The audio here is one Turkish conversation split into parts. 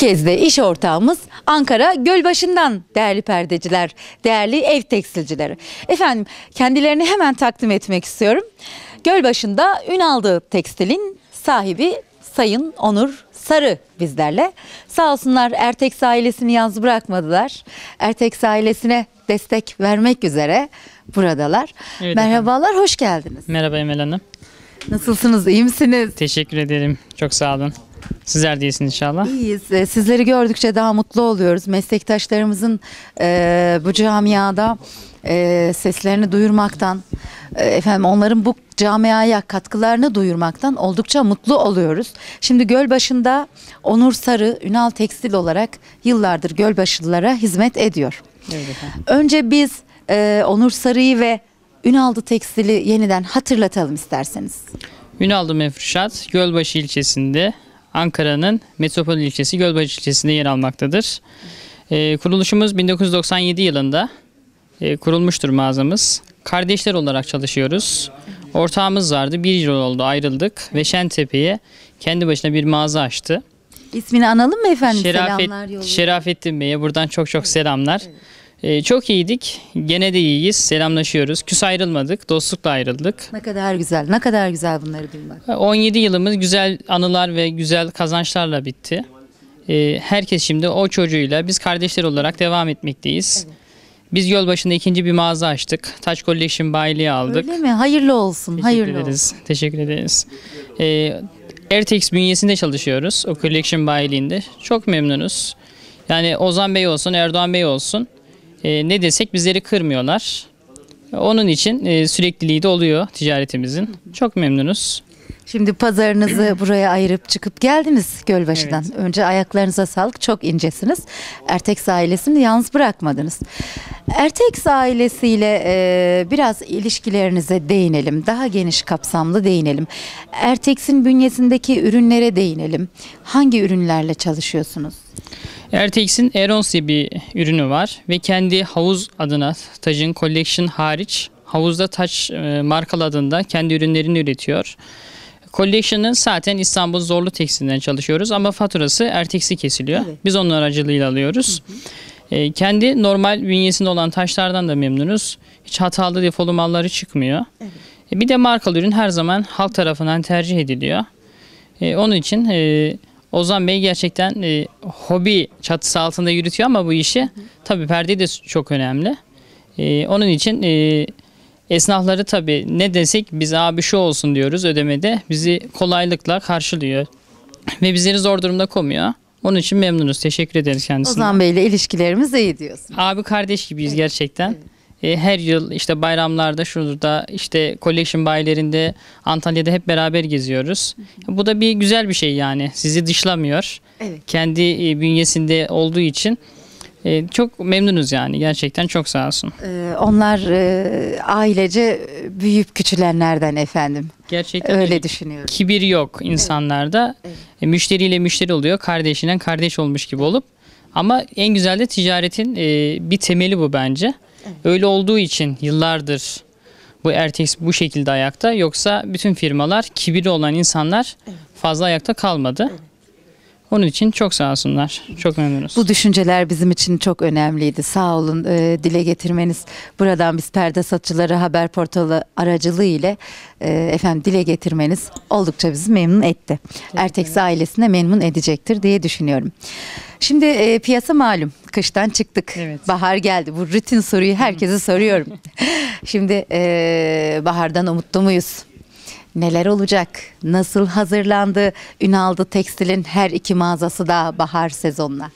kez de iş ortağımız Ankara Gölbaşı'ndan değerli perdeciler, değerli ev tekstilcileri. Efendim kendilerini hemen takdim etmek istiyorum. Gölbaşı'nda ün aldığı Tekstil'in sahibi Sayın Onur Sarı bizlerle. Sağ olsunlar Erteks ailesini yalnız bırakmadılar. Ertek ailesine destek vermek üzere buradalar. Evet Merhabalar, efendim. hoş geldiniz. Merhaba Emel Hanım. Nasılsınız, iyi misiniz? Teşekkür ederim, çok sağ olun. Sizler değilsin inşallah. İyiyiz. E, sizleri gördükçe daha mutlu oluyoruz. Meslektaşlarımızın e, bu camiada e, seslerini duyurmaktan, e, efendim onların bu camiaya katkılarını duyurmaktan oldukça mutlu oluyoruz. Şimdi Gölbaşı'nda Onur Sarı Ünal Tekstil olarak yıllardır Gölbaşılılara hizmet ediyor. Evet Önce biz e, Onur Sarı'yı ve Ünaldı Tekstili yeniden hatırlatalım isterseniz. Ünaldı Mefruşat, Gölbaşı ilçesinde Ankara'nın metropol ilçesi Gölbaşı ilçesinde yer almaktadır. E, kuruluşumuz 1997 yılında e, kurulmuştur mağazamız. Kardeşler olarak çalışıyoruz. Ortağımız vardı. Bir yıl oldu ayrıldık ve Şentepe'ye kendi başına bir mağaza açtı. İsmini analım mı efendim? Şerafet, Selamlar yolluyor. Şerafettin Bey'e buradan çok çok selamlar. Evet. Ee, çok iyiydik. Gene de iyiyiz. Selamlaşıyoruz. Küs ayrılmadık. Dostlukla ayrıldık. Ne kadar güzel. Ne kadar güzel bunları duymak. 17 yılımız güzel anılar ve güzel kazançlarla bitti. Ee, herkes şimdi o çocuğuyla biz kardeşler olarak devam etmekteyiz. Evet. Biz başında ikinci bir mağaza açtık. Taç Collection bayiliği aldık. Öyle mi? Hayırlı olsun. Teşekkür hayırlı ederiz. Olsun. Teşekkür ederiz. Ee, Ertex bünyesinde çalışıyoruz. O Collection bayiliğinde. Çok memnunuz. Yani Ozan Bey olsun, Erdoğan Bey olsun e, ne desek bizleri kırmıyorlar. Onun için e, sürekliliği de oluyor ticaretimizin. Çok memnunuz. Şimdi pazarınızı buraya ayırıp çıkıp geldiniz Gölbaşı'dan. Evet. Önce ayaklarınıza sağlık. Çok incesiniz. Erteks ailesini yalnız bırakmadınız. Erteks ailesiyle e, biraz ilişkilerinize değinelim. Daha geniş kapsamlı değinelim. Erteks'in bünyesindeki ürünlere değinelim. Hangi ürünlerle çalışıyorsunuz? Ertex'in Aerons diye bir ürünü var ve kendi havuz adına Taj'ın Collection hariç havuzda Taj e, markalı adında kendi ürünlerini üretiyor. Collection'ın zaten İstanbul Zorlu Tekstil'den çalışıyoruz ama faturası Ertex'i kesiliyor. Evet. Biz onun aracılığıyla alıyoruz. Hı hı. E, kendi normal bünyesinde olan taşlardan da memnunuz. Hiç hatalı defolu malları çıkmıyor. Evet. E, bir de markalı ürün her zaman halk tarafından tercih ediliyor. E, onun için e, Ozan Bey gerçekten e, hobi çatısı altında yürütüyor ama bu işi. Tabii perde de çok önemli. E, onun için e, esnafları tabii ne desek biz abi şu olsun diyoruz ödemede. Bizi kolaylıkla karşılıyor ve bizleri zor durumda koymuyor. Onun için memnunuz. Teşekkür ederiz kendisine. Ozan Bey ile ilişkilerimiz iyi diyorsun. Abi kardeş gibiyiz gerçekten. Evet e, her yıl işte bayramlarda şurada işte collection bayilerinde Antalya'da hep beraber geziyoruz. Hı hı. Bu da bir güzel bir şey yani. Sizi dışlamıyor. Evet. Kendi e, bünyesinde olduğu için. E, çok memnunuz yani gerçekten çok sağ olsun. Ee, onlar e, ailece büyüyüp küçülenlerden efendim. Gerçekten öyle düşünüyorum. Kibir yok insanlarda. Evet. Evet. E, müşteriyle müşteri oluyor, kardeşinden kardeş olmuş gibi olup. Ama en güzel de ticaretin e, bir temeli bu bence. Öyle olduğu için yıllardır bu Ertex bu şekilde ayakta. Yoksa bütün firmalar kibirli olan insanlar fazla ayakta kalmadı. Onun için çok sağ olsunlar. Çok memnunuz. Bu düşünceler bizim için çok önemliydi. Sağ olun e, dile getirmeniz. Buradan biz perde satıcıları haber portalı aracılığı ile e, efendim dile getirmeniz oldukça bizi memnun etti. Erteks ailesine memnun edecektir diye düşünüyorum. Şimdi e, piyasa malum. Kıştan çıktık. Evet. Bahar geldi. Bu rutin soruyu herkese soruyorum. Şimdi e, bahardan umutlu muyuz? Neler olacak? Nasıl hazırlandı Ünaldı Tekstil'in her iki mağazası da bahar sezonuna?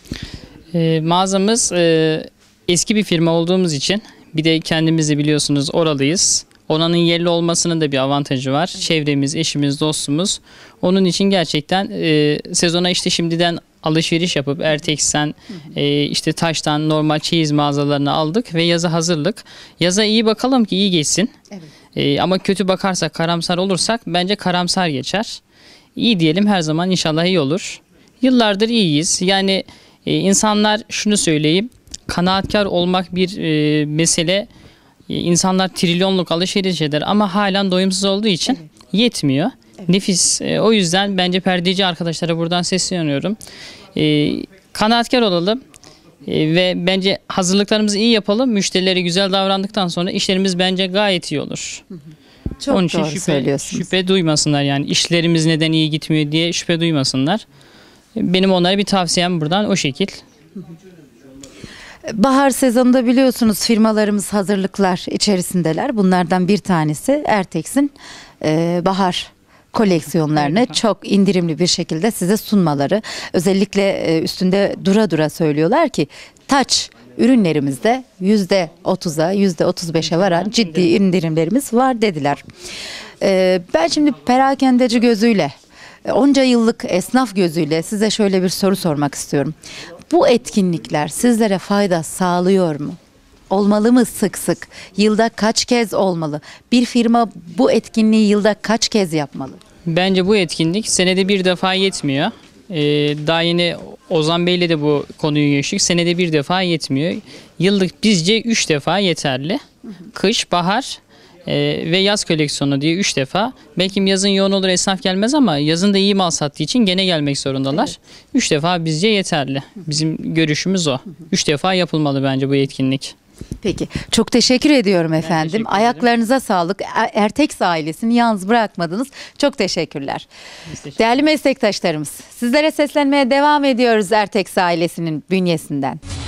E, mağazamız e, eski bir firma olduğumuz için bir de kendimizi biliyorsunuz oralıyız. Oranın yerli olmasının da bir avantajı var. Çevremiz, eşimiz, dostumuz. Onun için gerçekten e, sezona işte şimdiden alışveriş yapıp Ertex'ten e, işte taştan normal çeyiz mağazalarını aldık ve yaza hazırlık. Yaza iyi bakalım ki iyi geçsin. Evet. E, ama kötü bakarsak karamsar olursak bence karamsar geçer. İyi diyelim her zaman inşallah iyi olur. Yıllardır iyiyiz. Yani e, insanlar şunu söyleyeyim kanaatkar olmak bir e, mesele. E, insanlar trilyonluk alışveriş eder ama halen doyumsuz olduğu için evet. yetmiyor. Nefis. E, o yüzden bence perdeci arkadaşlara buradan sesleniyorum. E, kanaatkar olalım e, ve bence hazırlıklarımızı iyi yapalım. Müşterilere güzel davrandıktan sonra işlerimiz bence gayet iyi olur. Çok Onun için doğru şüphe, söylüyorsunuz. Şüphe duymasınlar yani işlerimiz neden iyi gitmiyor diye şüphe duymasınlar. Benim onlara bir tavsiyem buradan o şekil. Bahar sezonunda biliyorsunuz firmalarımız hazırlıklar içerisindeler. Bunlardan bir tanesi Ertex'in e, bahar koleksiyonlarını çok indirimli bir şekilde size sunmaları. Özellikle e, üstünde dura dura söylüyorlar ki taç ürünlerimizde yüzde %30'a yüzde %35'e varan ciddi indirimlerimiz var dediler. E, ben şimdi perakendeci gözüyle onca yıllık esnaf gözüyle size şöyle bir soru sormak istiyorum. Bu etkinlikler sizlere fayda sağlıyor mu? olmalı mı sık sık? Yılda kaç kez olmalı? Bir firma bu etkinliği yılda kaç kez yapmalı? Bence bu etkinlik senede bir defa yetmiyor. Ee, daha yeni Ozan Bey ile de bu konuyu yaşadık. Senede bir defa yetmiyor. Yıllık bizce üç defa yeterli. Kış, bahar e, ve yaz koleksiyonu diye üç defa. Belki yazın yoğun olur esnaf gelmez ama yazın da iyi mal sattığı için gene gelmek zorundalar. Evet. Üç defa bizce yeterli. Bizim görüşümüz o. Üç defa yapılmalı bence bu etkinlik. Peki çok teşekkür ediyorum efendim. Teşekkür Ayaklarınıza sağlık. Er, Erteks ailesini yalnız bırakmadınız. Çok teşekkürler. Teşekkür Değerli meslektaşlarımız sizlere seslenmeye devam ediyoruz Erteks ailesinin bünyesinden.